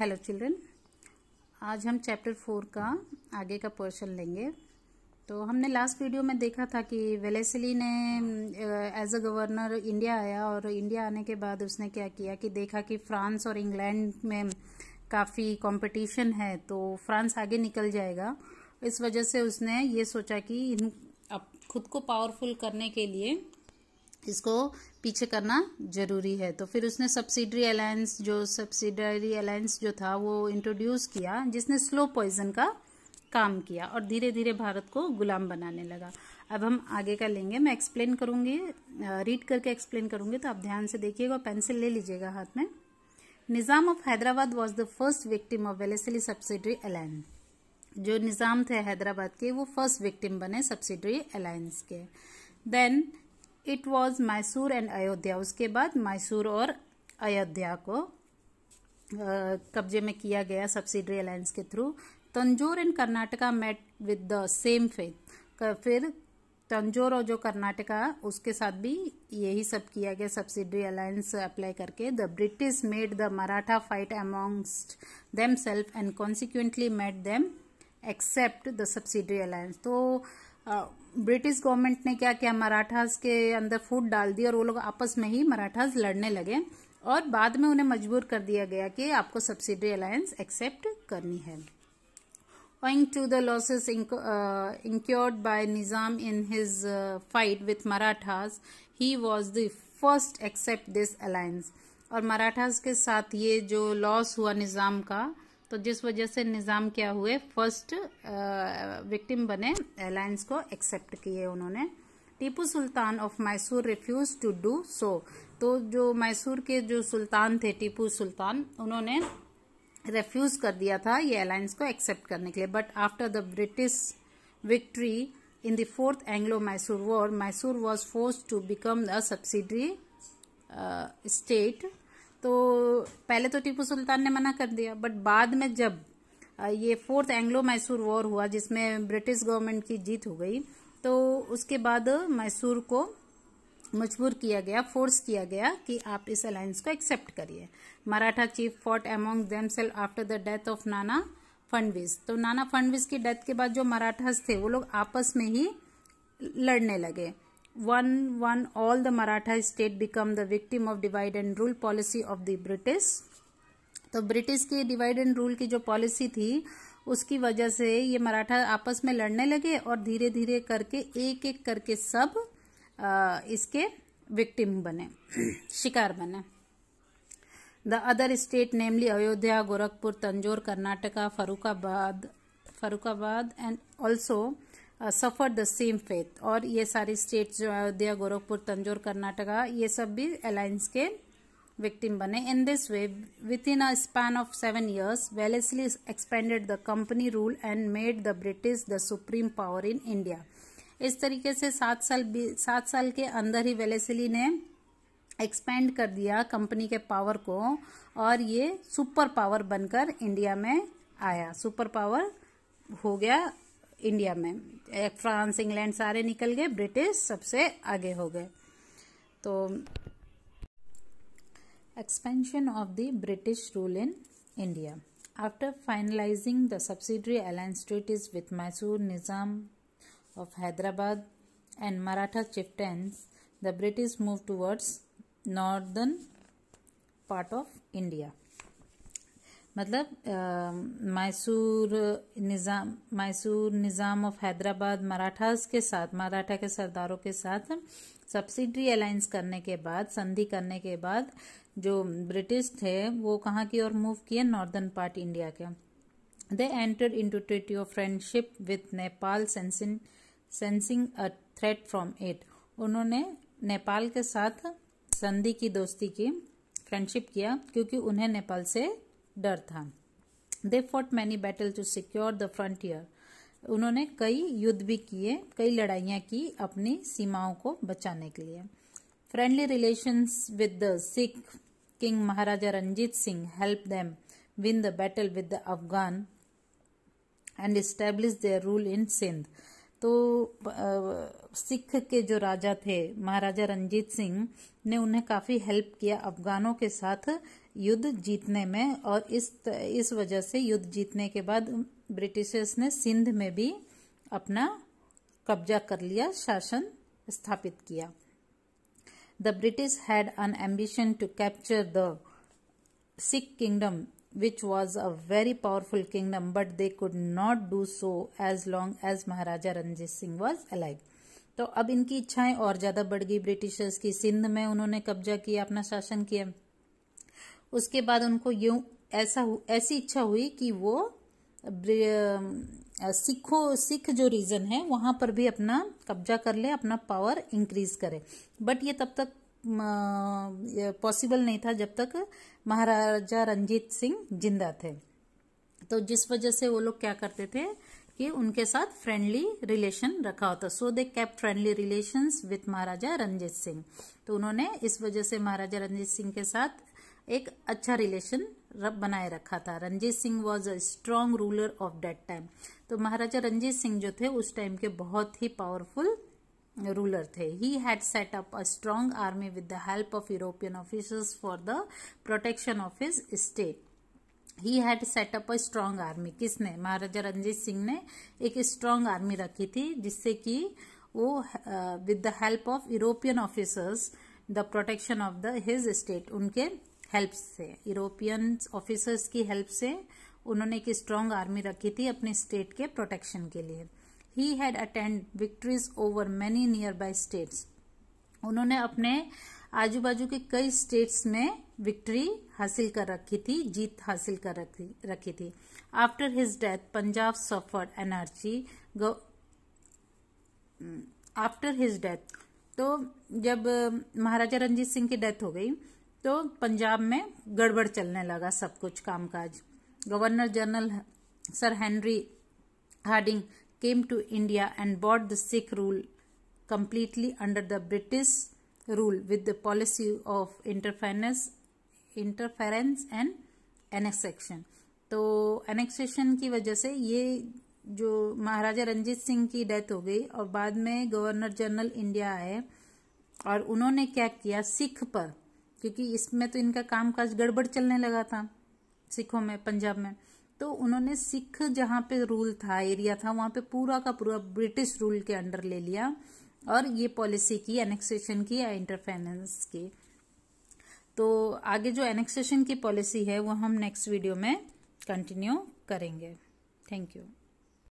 Hello children आज हम chapter four का आगे का पोर्शन लेंगे तो हमने लास्ट वीडियो में देखा था कि वेलेसली ने एज अ गवर्नर इंडिया आया और इंडिया आने के बाद उसने क्या किया कि देखा कि फ्रांस और इंग्लैंड में काफ़ी कंपटीशन है तो फ्रांस आगे निकल जाएगा इस वजह से उसने ये सोचा कि इन अब खुद को पावरफुल करने के लिए इसको पीछे करना जरूरी है तो फिर उसने सब्सिडरी अलायंस जो सब्सिडरी अलायंस जो था वो इंट्रोड्यूस किया जिसने स्लो पॉइजन का काम किया और धीरे धीरे भारत को गुलाम बनाने लगा अब हम आगे का लेंगे मैं एक्सप्लेन करूँगी रीड करके एक्सप्लेन करूँगी तो आप ध्यान से देखिएगा पेंसिल ले लीजिएगा हाथ में Nizam of Hyderabad was the first victim of Wellesley subsidiary alliance जो निज़ाम थे हैदराबाद के वो फर्स्ट विक्टिम बने सब्सिडरी अलायंस के then it was Mysore and Ayodhya उसके बाद मैसूर और अयोध्या को कब्जे में किया गया सब्सिडरी अलायंस के through Tanjore and Karnataka met with the same fate फिर तंजोर और जो कर्नाटका उसके साथ भी यही सब किया गया सब्सिडरी अलायंस अप्लाई करके the British made the Maratha fight amongst them self and consequently made them accept the subsidiary alliance तो ब्रिटिश गवर्नमेंट ने क्या किया मराठास के अंदर फूट डाल दी और वो लोग आपस में ही मराठास लड़ने लगे और बाद में उन्हें मजबूर कर दिया गया कि आपको सब्सिडी अलायंस एक्सेप्ट करनी है owing to the losses incurred by Nizam in his fight with Marathas he was the first accept this alliance और मराठास के साथ ये जो लॉस हुआ निज़ाम का तो जिस वजह से निज़ाम क्या हुए फर्स्ट विक्टिम uh, बने अलायंस को एक्सेप्ट किए उन्होंने Tipu Sultan of Mysore refuse to do so तो जो मैसूर के जो सुल्तान थे टीपू सुल्तान उन्होंने रेफ्यूज कर दिया था ये अलायंस को एक्सेप्ट करने के लिए but after the British victory in the fourth Anglo Mysore war Mysore was force to become a subsidiary state तो पहले तो टीपू सुल्तान ने मना कर दिया बट बाद में जब ये फोर्थ एंग्लो मैसूर वॉर हुआ जिसमें ब्रिटिश गवर्नमेंट की जीत हो गई तो उसके बाद मैसूर को मजबूर किया गया फोर्स किया गया कि आप इस अलायंस को एक्सेप्ट करिए Maratha chief fought among themselves after the death of Nana Phadnavis तो नाना फंडविज की डेथ के बाद जो मराठास थे वो लोग आपस में ही लड़ने लगे one one all the Maratha state become the victim of divide and rule policy of the British. तो ब्रिटिश की डिवाइड एंड रूल की जो पॉलिसी थी उसकी वजह से ये मराठा आपस में लड़ने लगे और धीरे धीरे करके एक एक करके सब आ, इसके विक्टिम बने शिकार बने the other state namely Ayodhya Gorakhpur Tanjore Karnataka Farrukhabad Farrukhabad and also suffer the same fate और ये सारी स्टेट्स जो अयोध्या गोरखपुर तंजोर कर्नाटका ये सब भी अलायंस के विक्टिम बने in this way within a span of seven years Wellesley expanded the company rule and made the British the supreme power in India इस तरीके से सात साल सात साल के अंदर ही वेलेसली ने एक्सपेंड कर दिया कंपनी के पावर को और ये सुपर पावर बनकर इंडिया में आया सुपर पावर हो गया इंडिया में फ्रांस इंग्लैंड सारे निकल गए ब्रिटिश सबसे आगे हो गए तो expansion of the British rule in India after finalizing the subsidiary alliance treaties with Mysore Nizam of Hyderabad and Maratha chieftains the British move towards northern part of India मतलब मैसूर निज़ाम मैसूर निज़ाम ऑफ हैदराबाद मराठास के साथ मराठा के सरदारों के साथ सब्सिडरी अलाइंस करने के बाद संधि करने के बाद जो ब्रिटिश थे वो कहाँ की ओर मूव किए नॉर्दर्न पार्ट इंडिया के they enter into treaty of friendship with Nepal sensing sensing a threat from it उन्होंने नेपाल के साथ संधि की दोस्ती की फ्रेंडशिप किया क्योंकि उन्हें नेपाल से डर था they fought many battle to secure the frontier उन्होंने कई युद्ध भी किए कई लड़ाइयाँ की अपनी सीमाओं को बचाने के लिए friendly relations with the Sikh king Maharaja Ranjit Singh help them win the battle with the Afghan and establish their rule in Sindh तो सिख के जो राजा थे महाराजा रंजीत सिंह ने उन्हें काफ़ी हेल्प किया अफगानों के साथ युद्ध जीतने में और इस इस वजह से युद्ध जीतने के बाद ब्रिटिशर्स ने सिंध में भी अपना कब्जा कर लिया शासन स्थापित किया the British had an ambition to capture the Sikh kingdom which was a very powerful kingdom, but they could not do so as long as Maharaja Ranjit Singh was alive. तो अब इनकी इच्छाएं और ज्यादा बढ़ गई ब्रिटिशर्स की सिंध में उन्होंने कब्जा किया अपना शासन किया उसके बाद उनको यूं ऐसा ऐसी इच्छा हुई कि वो सिखों सिख जो रीजन है वहां पर भी अपना कब्जा कर ले अपना पावर इंक्रीज करे बट ये तब तक पॉसिबल नहीं था जब तक महाराजा रंजीत सिंह जिंदा थे तो जिस वजह से वो लोग क्या करते थे कि उनके साथ फ्रेंडली रिलेशन रखा होता so they kept friendly relation with Maharaja Ranjit Singh तो उन्होंने इस वजह से महाराजा रंजीत सिंह के साथ एक अच्छा रिलेशन बनाए रखा था Ranjit Singh was a strong ruler of that time तो महाराजा रंजीत सिंह जो थे उस टाइम के बहुत ही पावरफुल रूलर थे he had set up a strong army with the help of European officers for the protection of his state he had set up a strong army किसने महाराजा रंजीत सिंह ने एक स्ट्रांग आर्मी रखी थी जिससे कि वो with the help of European officers the protection of the his state उनके help से यूरोपियन ऑफिसर्स की हेल्प से उन्होंने एक स्ट्रांग आर्मी रखी थी अपने स्टेट के प्रोटेक्शन के लिए he had attained victories over many near states उन्होंने अपने आजू बाजू के कई स्टेट्स में विक्ट्री हासिल कर रखी थी जीत हासिल कर रखी रखी थी after his death Punjab suffer anarchy after his death तो जब uh, महाराजा रंजीत सिंह की डेथ हो गई तो पंजाब में गड़बड़ चलने लगा सब कुछ कामकाज governor general sir Henry Hardinge came to India and brought the Sikh rule completely under the British rule with the policy of interference interference and annexation तो annexation की वजह से ये जो महाराजा रंजीत सिंह की डेथ हो गई और बाद में गवर्नर जनरल इंडिया आए और उन्होंने क्या किया सिख पर क्योंकि इसमें तो इनका कामकाज गड़बड़ चलने लगा था सिखों में पंजाब में तो उन्होंने सिख जहाँ पे रूल था एरिया था वहाँ पे पूरा का पूरा ब्रिटिश रूल के अंडर ले लिया और ये पॉलिसी की एनेक्सेशन की या इंटरफेरेंस की तो आगे जो एनेक्सेशन की पॉलिसी है वो हम नेक्स्ट वीडियो में कंटिन्यू करेंगे थैंक यू